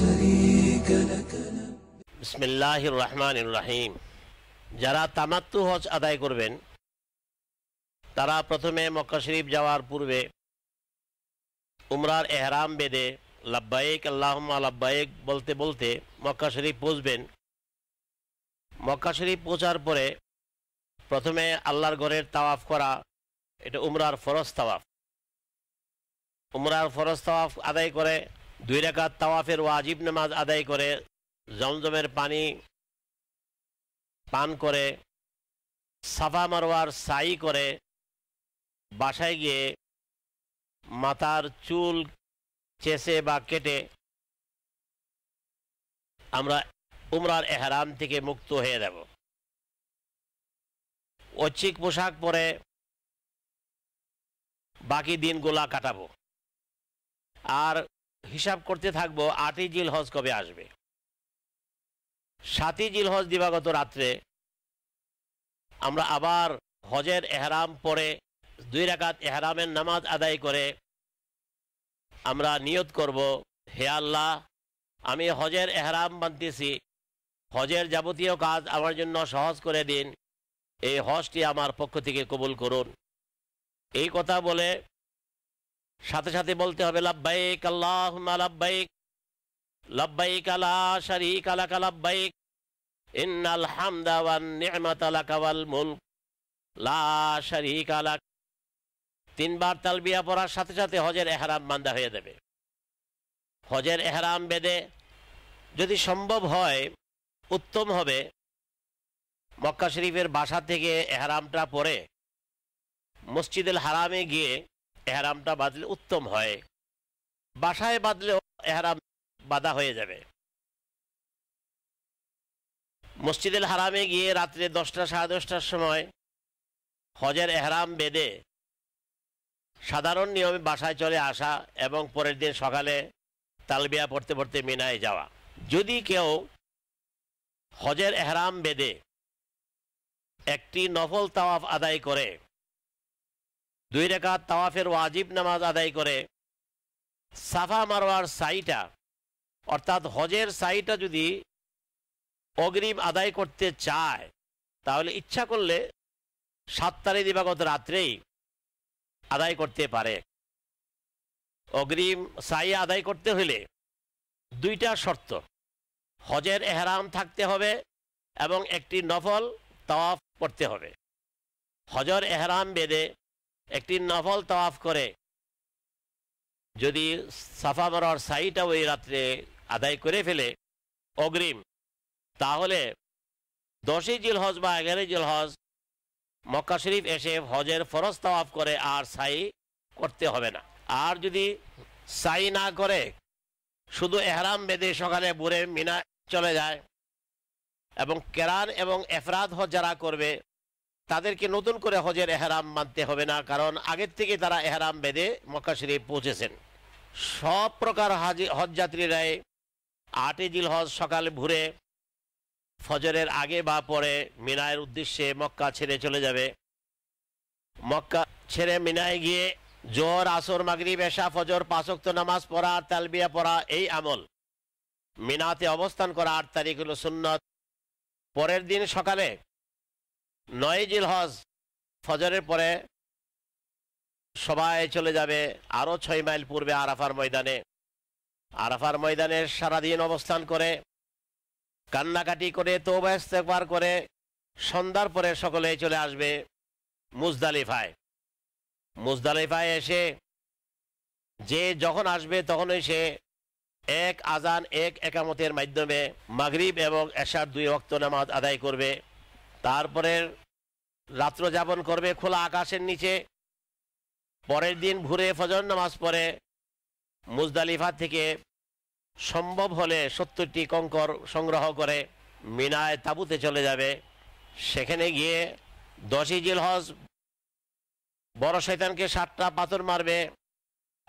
شريك لك بسم যারা তামাত্তু হজ আদায় করবেন তারা প্রথমে মক্কা শরীফ যাওয়ার পূর্বে উমরার এহরাম বেদে লাব্বায়েক আল্লাহমা লাব্বায়েক বলতে বলতে মক্কা শরীফ পৌঁছবেন মক্কা শরীফ পৌঁছার পরে প্রথমে আল্লাহর ঘরের তাওয়াফ করা এটা উমরার ফরজ তাওয়াফ উমরার ফরজ তাওয়াফ আদায় করে দুই রাকাত তাওয়াফের ওয়াজিব নামাজ আদায় করে জমজমের পানি পান করে সাফা মারোয়ার সাই করে বাসায় গিয়ে মাথার চুল চেসে বা কেটে আমরা উমরার এহারাম থেকে মুক্ত হয়ে যাব ঐচ্ছিক পোশাক পরে বাকি দিনগুলা কাটাবো আর হিসাব করতে থাকবো আটই জিল হজ কবে আসবে সাতই জিল হজ দিবাগত রাত্রে আমরা আবার হজের এহরাম পরে দুই রাকাত এহরামের নামাজ আদায় করে আমরা নিয়ত করব হে আল্লাহ আমি হজের এহরাম বানতেছি হজের যাবতীয় কাজ আমার জন্য সহজ করে দিন এই হজটি আমার পক্ষ থেকে কবুল করুন এই কথা বলে সাথে সাথে বলতে হবে লাব্বাইক আল্লাহ লাব্বাইক লাব্বাইক আলা শারিক আলাকা লাব্বাইক ইন্নাল হামদা ওয়ান নি'মাতা লাকা ওয়াল মুলক লা শারিকা লাক তিনবার তালবিয়া পড়ার সাথে সাথে হজের এহারাম বান্দা হয়ে যাবে হজের এহারাম বেদে যদি সম্ভব হয় উত্তম হবে মক্কা শরীফের বাসা থেকে এহারামটা পরে মসজিদুল হারামে গিয়ে এহারামটা বাঁধলে উত্তম হয় বাসায় বাঁধলেও এহারাম বাধা হয়ে যাবে মসজিদের হারামে গিয়ে রাত্রে দশটা সাড়ে দশটার সময় হজের এহরাম বেঁধে সাধারণ নিয়মে বাসায় চলে আসা এবং পরের দিন সকালে তালবিয়া পড়তে পড়তে মিনায় যাওয়া যদি কেউ হজের এহরাম বেঁধে একটি নফল তাওয়াফ আদায় করে দুই রেখাত তাওয়াফের ওয়াজিব নামাজ আদায় করে সাফা মারোয়ার সাইটা অর্থাৎ হজের সাইটা যদি অগ্রিম আদায় করতে চায় তাহলে ইচ্ছা করলে সাত তারিখ দিবাগত রাত্রেই আদায় করতে পারে অগ্রিম সাই আদায় করতে হলে দুইটা শর্ত হজের এহরাম থাকতে হবে এবং একটি নফল তাওয়াফ করতে হবে হজর এহরাম বেদে একটি নফল তওয়াফ করে যদি সাফা মারার সাইটা ওই রাত্রে আদায় করে ফেলে অগ্রিম তাহলে দশই জিল হজ বা এগারোই জিল হজ মক্কা শরীফ এসে হজের ফরজ তওয়াফ করে আর সাই করতে হবে না আর যদি সাই না করে শুধু এহরাম বেঁধে সকালে বুড়ে মিনা চলে যায় এবং কেরান এবং এফরাদ হজ যারা করবে তাদেরকে নতুন করে হজের এহারাম মানতে হবে না কারণ আগের থেকে তারা এহারাম বেঁধে মক্কা শরীফ পৌঁছেছেন সব প্রকার হাজি হজযাত্রীরাই আটে জিল হজ সকালে ভুরে ফজরের আগে বা পরে মিনায়ের উদ্দেশ্যে মক্কা ছেড়ে চলে যাবে মক্কা ছেড়ে মিনায় গিয়ে জোর আসর মাগরি বেশা ফজর পাশক্ত নামাজ পড়া তালবিয়া পড়া এই আমল মিনাতে অবস্থান করা আট তারিখ হল সুন্নত পরের দিন সকালে নয় জিল হজ ফজরের পরে সবাই চলে যাবে আরও ছয় মাইল পূর্বে আরাফার ময়দানে আরাফার ময়দানে সারাদিন অবস্থান করে কান্নাকাটি করে তোবাস্তকবার করে সন্ধ্যার পরে সকলে চলে আসবে মুজদালিফায় মুজদালিফায় এসে যে যখন আসবে তখনই সে এক আজান এক একামতের মাধ্যমে মাগরিব এবং এশার দুই অক্ত নামাজ আদায় করবে তারপরে রাত্র যাপন করবে খোলা আকাশের নিচে পরের দিন ভুরে ফজর নামাজ পরে মুজদালিফা থেকে সম্ভব হলে সত্তরটি কঙ্কর সংগ্রহ করে মিনায় তাবুতে চলে যাবে সেখানে গিয়ে দশই জিল হজ বড় শৈতানকে সাতটা পাথর মারবে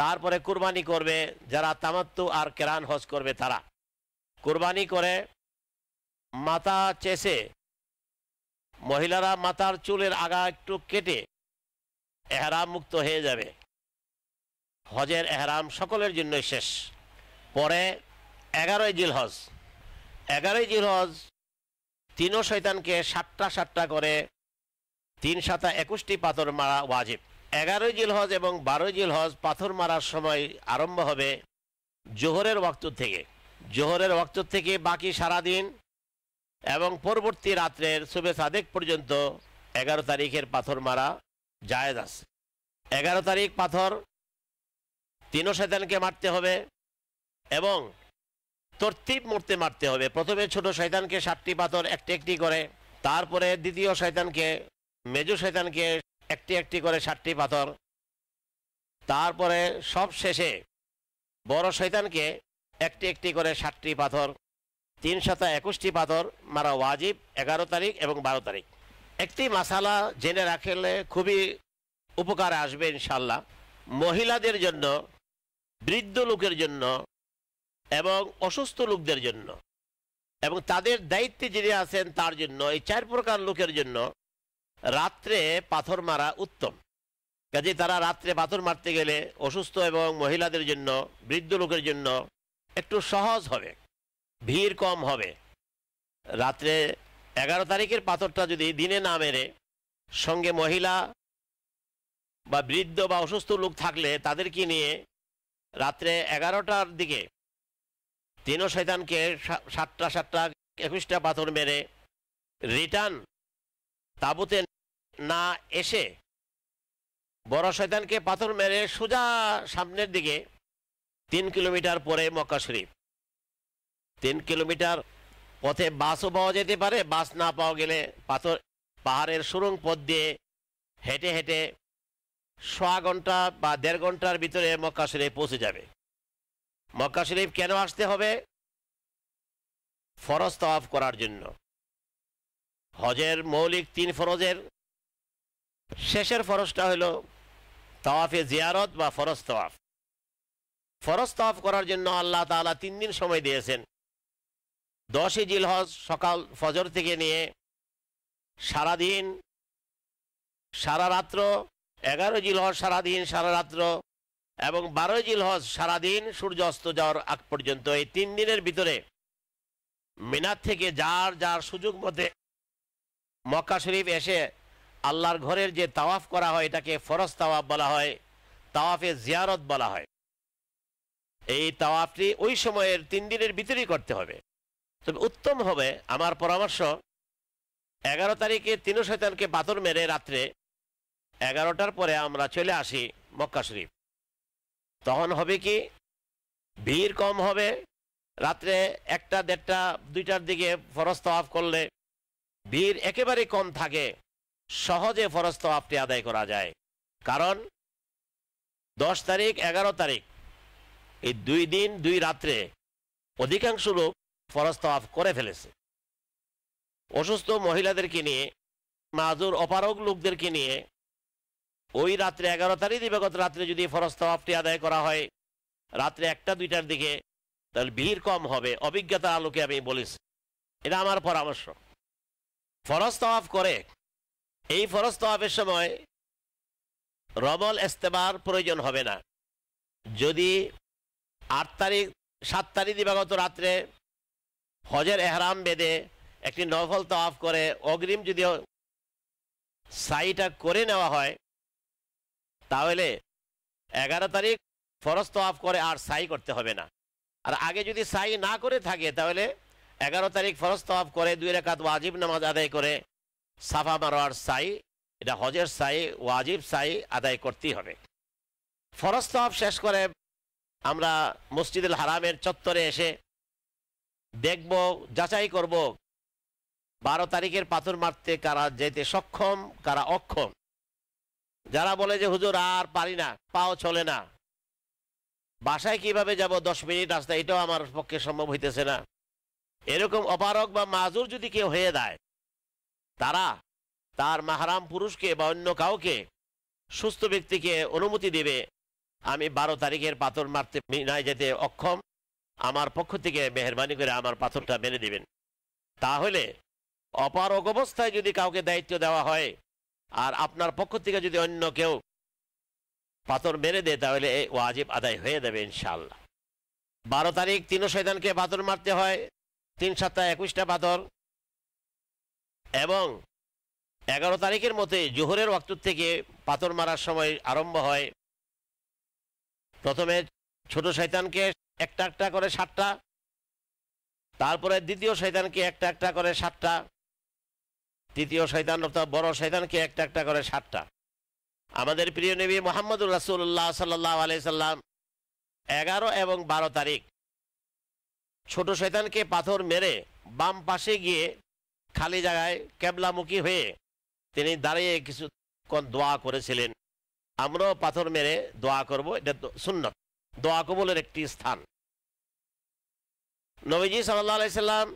তারপরে কুরবানি করবে যারা তামাত্তু আর কেরান হজ করবে তারা কুরবানি করে মাথা চেষে মহিলারা মাথার চুলের আগা একটু কেটে এহরাম মুক্ত হয়ে যাবে হজের এহরাম সকলের জন্য শেষ পরে এগারোই জিলহজ এগারোই জিলহজ তিনও শৈতানকে সাতটা সাতটা করে তিন সাতা একুশটি পাথর মারা ওয়াজিব এগারোই জিলহজ এবং বারোই জিলহজ পাথর মারার সময় আরম্ভ হবে জোহরের ওয়াক্ত থেকে জোহরের ওয়াক্ত থেকে বাকি সারাদিন এবং পরবর্তী রাত্রের শুভে সাদেক পর্যন্ত এগারো তারিখের পাথর মারা জায়েজ আছে এগারো তারিখ পাথর তিনও শয়তানকে মারতে হবে এবং তর্তিব মূর্তি মারতে হবে প্রথমে ছোট শয়তানকে সাতটি পাথর একটি একটি করে তারপরে দ্বিতীয় শয়তানকে মেজু শয়তানকে একটি একটি করে সাতটি পাথর তারপরে সব শেষে বড় শয়তানকে একটি একটি করে সাতটি পাথর তিন শত একুশটি পাথর মারা ওয়াজিব এগারো তারিখ এবং বারো তারিখ একটি মাসালা জেনে রাখলে খুবই উপকার আসবে ইনশাল্লাহ মহিলাদের জন্য বৃদ্ধ লোকের জন্য এবং অসুস্থ লোকদের জন্য এবং তাদের দায়িত্বে যিনি আছেন তার জন্য এই চার প্রকার লোকের জন্য রাত্রে পাথর মারা উত্তম কাজে তারা রাত্রে পাথর মারতে গেলে অসুস্থ এবং মহিলাদের জন্য বৃদ্ধ লোকের জন্য একটু সহজ হবে ভিড় কম হবে রাত্রে এগারো তারিখের পাথরটা যদি দিনে না মেরে সঙ্গে মহিলা বা বৃদ্ধ বা অসুস্থ লোক থাকলে তাদেরকে নিয়ে রাত্রে এগারোটার দিকে তিনও শৈতানকে সাতটা সাতটা একুশটা পাথর মেরে রিটার্ন তাবুতে না এসে বড় শৈতানকে পাথর মেরে সোজা সামনের দিকে তিন কিলোমিটার পরে মক্কা শরীফ তিন কিলোমিটার পথে বাসও পাওয়া যেতে পারে বাস না পাওয়া গেলে পাথর পাহাড়ের সুরং পথ দিয়ে হেঁটে হেঁটে ছ ঘন্টা বা দেড় ঘন্টার ভিতরে মক্কা শরীফ পৌঁছে যাবে মক্কা শরীফ কেন আসতে হবে ফরজ তওয়াফ করার জন্য হজের মৌলিক তিন ফরজের শেষের ফরজটা হলো তওয়াফে জিয়ারত বা ফরজ তওয়াফ ফরজ তওয়াফ করার জন্য আল্লাহ তালা তিন দিন সময় দিয়েছেন দশই হজ সকাল ফজর থেকে নিয়ে সারাদিন সারা রাত্র এগারো হজ সারাদিন সারা রাত্র এবং বারোই হজ সারাদিন সূর্য অস্ত যাওয়ার আগ পর্যন্ত এই তিন দিনের ভিতরে মিনার থেকে যার যার সুযোগ মতে মক্কা শরীফ এসে আল্লাহর ঘরের যে তাওয়াফ করা হয় এটাকে ফরজ তাওয়াফ বলা হয় তাওয়াফে জিয়ারত বলা হয় এই তাওয়াফটি ওই সময়ের তিন দিনের ভিতরেই করতে হবে তবে উত্তম হবে আমার পরামর্শ এগারো তারিখে তিন শৈতানকে বাতর মেরে রাত্রে এগারোটার পরে আমরা চলে আসি মক্কা শরীফ তখন হবে কি ভিড় কম হবে রাত্রে একটা দেড়টা দুইটার দিকে ফরস্ত আফ করলে ভিড় একেবারে কম থাকে সহজে ফরস্ত আফটি আদায় করা যায় কারণ দশ তারিখ এগারো তারিখ এই দুই দিন দুই রাত্রে অধিকাংশ লোক ফরজ তওয়াফ করে ফেলেছে অসুস্থ মহিলাদেরকে নিয়ে মাজুর অপারগ লোকদেরকে নিয়ে ওই রাত্রে এগারো তারিখ দিবাগত রাত্রে যদি ফরজ তওয়াফটি আদায় করা হয় রাত্রে একটা দুইটার দিকে তাহলে ভিড় কম হবে অভিজ্ঞতা আলোকে আমি বলেছি এটা আমার পরামর্শ ফরজ তওয়াফ করে এই ফরজ তওয়াফের সময় রবল এস্তেবার প্রয়োজন হবে না যদি আট তারিখ সাত তারিখ দিবাগত রাত্রে হজের এহরাম বেঁধে একটি নফল তাফ করে অগ্রিম যদি সাইটা করে নেওয়া হয় তাহলে এগারো তারিখ ফরজ তফ করে আর সাই করতে হবে না আর আগে যদি সাই না করে থাকে তাহলে এগারো তারিখ ফরজ তফ করে দুই রেখাত ওয়াজিব নামাজ আদায় করে সাফা মারোয়ার সাই এটা হজের সাই ওয়াজিব সাই আদায় করতেই হবে ফরজ শেষ করে আমরা মসজিদুল হারামের চত্বরে এসে দেখব যাচাই করব বারো তারিখের পাথর মারতে কারা যেতে সক্ষম কারা অক্ষম যারা বলে যে হুজুর আর পারি না পাও চলে না বাসায় কিভাবে যাব দশ মিনিট রাস্তা এটাও আমার পক্ষে সম্ভব হইতেছে না এরকম অপারক বা মাজুর যদি কেউ হয়ে দেয় তারা তার মাহারাম পুরুষকে বা অন্য কাউকে সুস্থ ব্যক্তিকে অনুমতি দেবে আমি বারো তারিখের পাথর মারতে মিনায় যেতে অক্ষম আমার পক্ষ থেকে মেহরবানি করে আমার পাথরটা মেনে দিবেন তাহলে অপারগ অবস্থায় যদি কাউকে দায়িত্ব দেওয়া হয় আর আপনার পক্ষ থেকে যদি অন্য কেউ পাথর মেরে দেয় তাহলে এই ওয়াজিব আদায় হয়ে যাবে ইনশাল্লাহ বারো তারিখ তিন শৈতানকে পাথর মারতে হয় তিন সপ্তাহে একুশটা পাথর এবং এগারো তারিখের মতে জোহরের অক্ত থেকে পাথর মারার সময় আরম্ভ হয় প্রথমে ছোট শৈতানকে একটা একটা করে সাতটা তারপরে দ্বিতীয় শৈতানকে একটা একটা করে সাতটা তৃতীয় শৈতান অর্থাৎ বড় শৈতানকে একটা একটা করে সাতটা আমাদের প্রিয় নেবী মোহাম্মদুর রাসুল্লাহ সাল্লাহ আলাইসাল্লাম এগারো এবং বারো তারিখ ছোট শৈতানকে পাথর মেরে বাম পাশে গিয়ে খালি জায়গায় ক্যাবলামুখী হয়ে তিনি দাঁড়িয়ে কিছুক্ষণ দোয়া করেছিলেন আমরাও পাথর মেরে দোয়া করব এটা শূন্য দোয়া কবলের একটি স্থান নবীজি সাল্লাহ সাল্লাম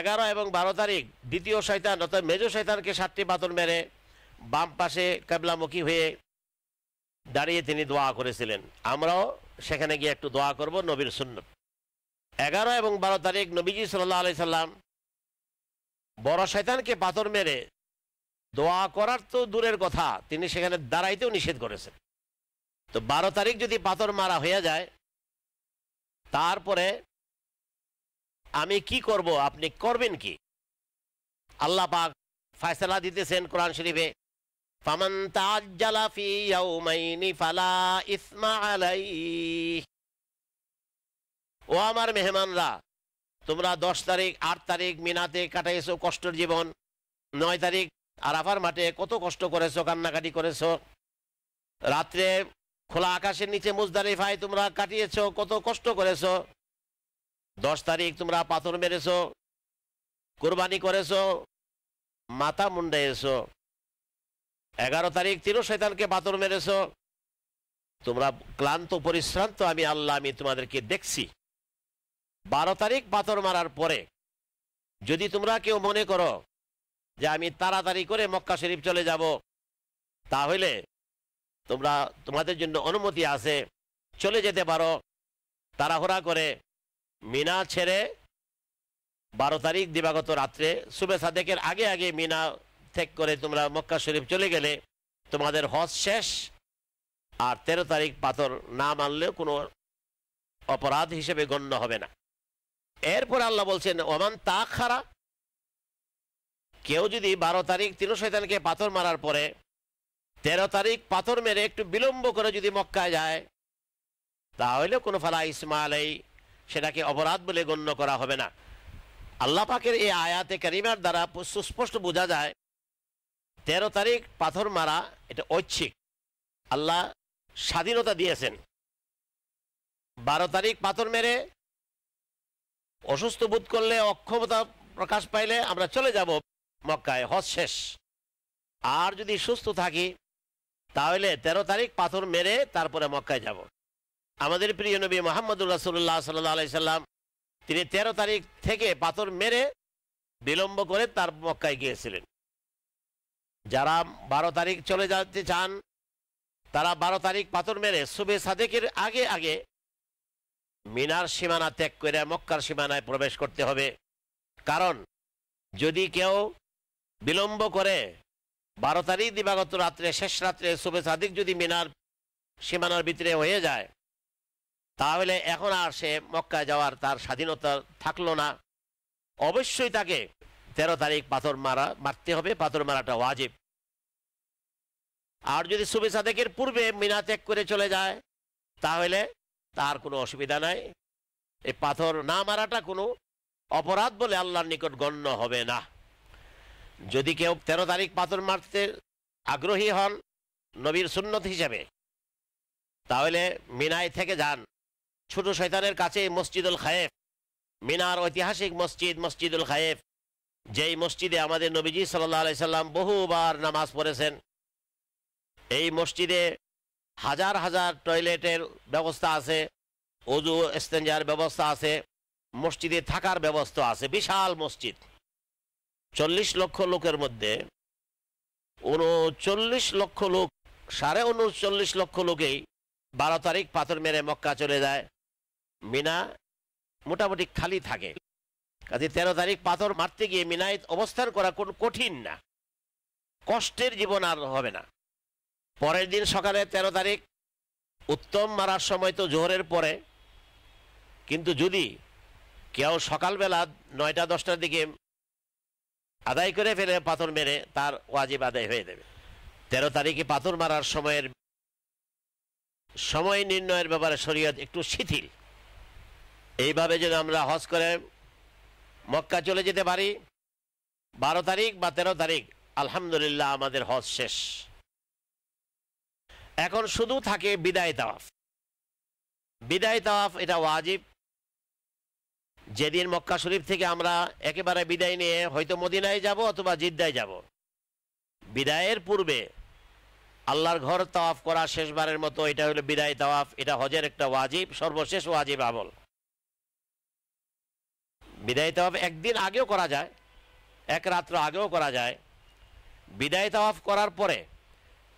এগারো এবং বারো তারিখ দ্বিতীয় শৈতান অর্থাৎ মেজ শৈতানকে সাতটি বাতন মেরে বাম পাশে কেবলামুখী হয়ে দাঁড়িয়ে তিনি দোয়া করেছিলেন আমরাও সেখানে গিয়ে একটু দোয়া করব নবীর সুন্নত এগারো এবং বারো তারিখ নবীজি সাল্লাহ আলি সাল্লাম বড় শৈতানকে পাথর মেরে দোয়া করার তো দূরের কথা তিনি সেখানে দাঁড়াইতেও নিষেধ করেছেন তো বারো তারিখ যদি পাথর মারা হয়ে যায় তারপরে আমি কি করব আপনি করবেন কি আল্লাহ পাক ফায়সলা দিতেছেন কোরআন শরীফে ফামান তাজ্জালা ফি ইসমা আলাইহি ও আমার মেহমানরা তোমরা দশ তারিখ আট তারিখ মিনাতে কাটাইছো কষ্টের জীবন নয় তারিখ আরাফার মাঠে কত কষ্ট করেছো কান্নাকাটি করেছো রাত্রে খোলা আকাশের নিচে ভাই তোমরা কাটিয়েছ কত কষ্ট করেছ দশ তারিখ তোমরা পাথর মেরেছ কোরবানি করেছ মাথা মুন্ডেছ এগারো তারিখ তিরো শৈতানকে পাথর মেরেছ তোমরা ক্লান্ত পরিশ্রান্ত আমি আল্লাহ আমি তোমাদেরকে দেখছি বারো তারিখ পাথর মারার পরে যদি তোমরা কেউ মনে করো যে আমি তাড়াতাড়ি করে মক্কা শরীফ চলে যাব তাহলে তোমরা তোমাদের জন্য অনুমতি আছে চলে যেতে পারো তাড়াহুড়া করে মিনা ছেড়ে বারো তারিখ দিবাগত রাত্রে সুবে সাদেকের আগে আগে মিনা থেক করে তোমরা মক্কা শরীফ চলে গেলে তোমাদের হজ শেষ আর তেরো তারিখ পাথর না মানলেও কোনো অপরাধ হিসেবে গণ্য হবে না এরপর আল্লাহ বলছেন ওমান তা খারা কেউ যদি বারো তারিখ তিনু পাথর মারার পরে তেরো তারিখ পাথর মেরে একটু বিলম্ব করে যদি মক্কায় যায় তাহলে কোনো ফালা ইসমালেই সেটাকে অপরাধ বলে গণ্য করা হবে না আল্লাহ পাকের এই আয়াতে ক্যারিমার দ্বারা সুস্পষ্ট বোঝা যায় তেরো তারিখ পাথর মারা এটা ঐচ্ছিক আল্লাহ স্বাধীনতা দিয়েছেন বারো তারিখ পাথর মেরে অসুস্থ বোধ করলে অক্ষমতা প্রকাশ পাইলে আমরা চলে যাব মক্কায় হজ শেষ আর যদি সুস্থ থাকি তাহলে তেরো তারিখ পাথর মেরে তারপরে মক্কায় যাব। আমাদের প্রিয় নবী মোহাম্মদুর রাসুল্লাহ সাল্লাহ আলি সাল্লাম তিনি তেরো তারিখ থেকে পাথর মেরে বিলম্ব করে তার মক্কায় গিয়েছিলেন যারা বারো তারিখ চলে যেতে চান তারা বারো তারিখ পাথর মেরে সুবে সাদেকের আগে আগে মিনার সীমানা ত্যাগ করে মক্কার সীমানায় প্রবেশ করতে হবে কারণ যদি কেউ বিলম্ব করে বারো তারিখ দিবাগত রাত্রে শেষ রাত্রে শুভে সাদিক যদি মিনার সীমানার ভিতরে হয়ে যায় তাহলে এখন আর সে মক্কায় যাওয়ার তার স্বাধীনতা থাকলো না অবশ্যই তাকে তেরো তারিখ পাথর মারা মারতে হবে পাথর মারাটা ওয়াজিব আর যদি শুভে সাদেকের পূর্বে মিনা ত্যাগ করে চলে যায় তাহলে তার কোনো অসুবিধা নাই এই পাথর না মারাটা কোনো অপরাধ বলে আল্লাহর নিকট গণ্য হবে না যদি কেউ তেরো তারিখ পাথর মারতে আগ্রহী হন নবীর সুন্নত হিসাবে তাহলে মিনায় থেকে যান ছোট শৈতানের কাছে মসজিদুল খায়েফ মিনার ঐতিহাসিক মসজিদ মসজিদুল খায়েফ যেই মসজিদে আমাদের নবীজি সাল্লা সাল্লাম বহুবার নামাজ পড়েছেন এই মসজিদে হাজার হাজার টয়লেটের ব্যবস্থা আছে অজু এস্তেঞ্জার ব্যবস্থা আছে মসজিদে থাকার ব্যবস্থা আছে বিশাল মসজিদ চল্লিশ লক্ষ লোকের মধ্যে উনচল্লিশ লক্ষ লোক সাড়ে উনচল্লিশ লক্ষ লোকেই বারো তারিখ পাথর মেরে মক্কা চলে যায় মিনা মোটামুটি খালি থাকে কাজে তেরো তারিখ পাথর মারতে গিয়ে মিনায় অবস্থান করা কোন কঠিন না কষ্টের জীবন আর হবে না পরের দিন সকালে ১৩ তারিখ উত্তম মারার সময় তো জোহরের পরে কিন্তু যদি কেউ সকালবেলা নয়টা দশটার দিকে আদায় করে ফেলে পাথর মেরে তার ওয়াজিব আদায় হয়ে দেবে তেরো তারিখে পাথর মারার সময়ের সময় নির্ণয়ের ব্যাপারে শরীয়ত একটু শিথিল এইভাবে যদি আমরা হজ করে মক্কা চলে যেতে পারি বারো তারিখ বা তেরো তারিখ আলহামদুলিল্লাহ আমাদের হজ শেষ এখন শুধু থাকে বিদায় তাওয়াফ বিদায় তাওয়াফ এটা ওয়াজিব যেদিন মক্কা শরীফ থেকে আমরা একেবারে বিদায় নিয়ে হয়তো মদিনায় যাব অথবা জিদ্দায় যাব বিদায়ের পূর্বে আল্লাহর ঘর তাওয়াফ করা শেষবারের মতো এটা হলো বিদায় তাওয়াফ এটা হজের একটা ওয়াজিব সর্বশেষ ওয়াজিব আমল বিদায় তাওয়াফ একদিন আগেও করা যায় এক রাত্র আগেও করা যায় বিদায় তাওয়াফ করার পরে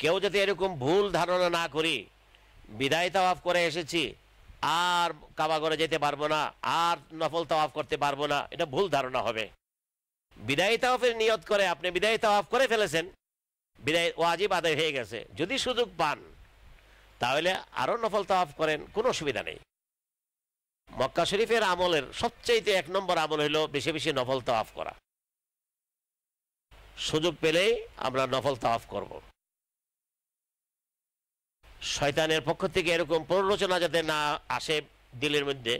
কেউ যাতে এরকম ভুল ধারণা না করি বিদায় তাওয়াফ করে এসেছি আর কাবাগরে যেতে পারবো না আর নফল তাওয়াফ করতে পারবো না এটা ভুল ধারণা হবে বিদায় তাওয়াফের নিয়ত করে আপনি বিদায় তাওয়াফ করে ফেলেছেন বিদায় ওয়াজিব আদায় হয়ে গেছে যদি সুযোগ পান তাহলে আরও নফল তাওয়াফ করেন কোনো অসুবিধা নেই মক্কা শরীফের আমলের সবচেয়ে এক নম্বর আমল হলো বেশি বেশি নফল তাওয়াফ করা সুযোগ পেলেই আমরা নফল তাওয়াফ করবো শয়তানের পক্ষ থেকে এরকম প্ররোচনা যাতে না আসে দিলের মধ্যে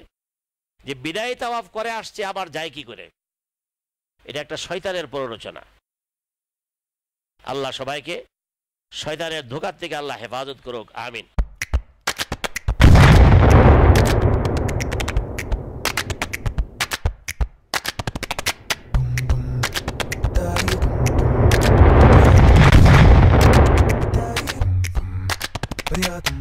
যে বিদায় তাওয়াফ করে আসছে আবার যায় কি করে এটা একটা শয়তানের প্ররোচনা আল্লাহ সবাইকে শয়তানের ধোকার থেকে আল্লাহ হেফাজত করুক আমিন Yeah.